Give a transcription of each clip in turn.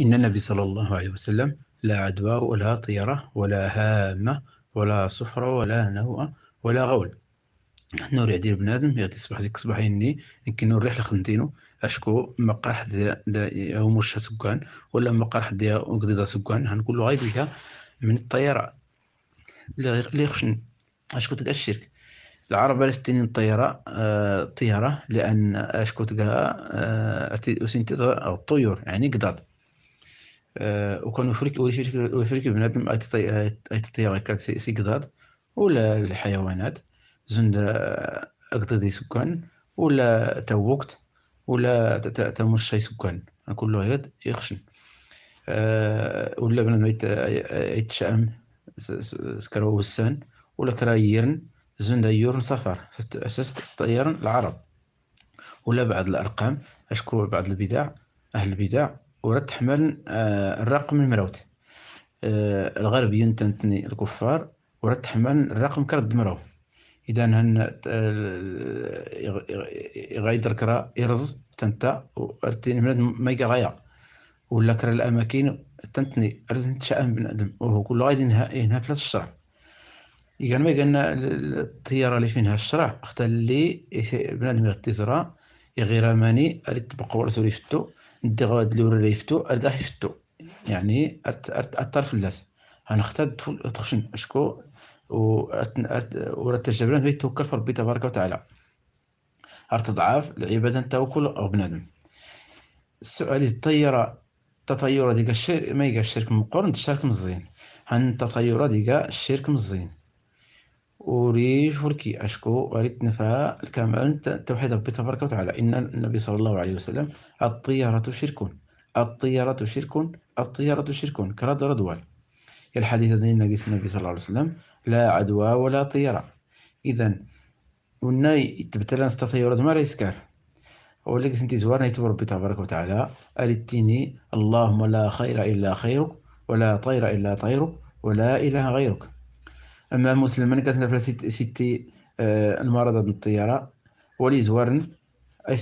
إن النبي صلى الله عليه وسلم لا عدوى ولا طيرة ولا هامة ولا صفرة ولا نوءة ولا غول نور يعدي بنادم يغدي صباح ديك يني يمكن الريح لخدمتينو اشكو ما قرح دا هو مرشا سكان ولا ما قرح دا وقديدا سكان هنقولو غايد ليها من الطيارة اللي خشن اشكو تقع الشرك العرب على ستين الطيارة آه طيارة لأن اشكو تقع آه أو الطيور يعني قداد آه، وكنوفرك وفرك بنادم يتطيركات سي قداد ولا الحيوانات زند آه، دي سكان ولا توقت ولا تمش شي سكان كل واحد يخشن آه، ولا بنادم يتشأم سكروا وسان ولا كرايرن زند يورن سفر اساس طيرن العرب ولا بعض الارقام اشكو بعض البدع اهل البدع تحمل آه، الرقم المراوت آه، الغربيين تنتني الكفار تحمل الرقم كرد مراو اذا هن آه، غايدر كرا يرز تنتا ارتيني من ما غايا ولا كرا الاماكن تنتني ارز نتشائم بنادم وهو كل غادي ينهى في الشرع إذا ما قالنا الطيارة اللي فينها الشرع اختل لي بنادم يغطي زرا يغير ماني اريد تبقى ورسول فتو ندي غاد لور يفتو اريد فتو يعني ارت في اللاس فلاس غنختار تخشن اشكو و ورات الجبلان توكل في ربي تبارك وتعالى ضعاف العباده التوكل او بنادم السؤال الطيره تطيره ديك الشرك ما يقال الشرك مقرن الشرك مزيان هان التطيره ديك الشرك مزيان وريش فركي أشكو وأريد نفاء الكمال توحيد ربي تبارك وتعالى إن النبي صلى الله عليه وسلم الطيرة شرك الطيرة شرك الطيرة شرك كرد ردوان الحديث عن النبي صلى الله عليه وسلم لا عدوى ولا طيرة إذا وناي يتبتل نستطير ما يسكر ولكن سنتي زوار نيتو ربي تبارك وتعالى أردتني اللهم لا خير إلا خيرك ولا طير إلا طيرك ولا إله غيرك أما مسلما في سيتي آه، المرض ضد الطيارة ولي زوارن اي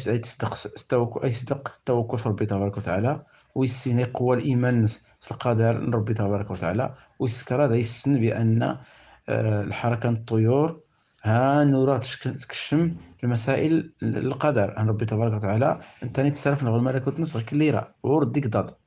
صدق التوكل في ربي تبارك وتعالى ويسيني قوى الإيمان في القدر ربي تبارك وتعالى ويسكر هذا يسن بأن آه، الحركة الطيور ها نورا تكشم المسائل القدر ربي تبارك وتعالى انت تسرف نغل الملكوت نصغ كليرا ورد ضد ضاد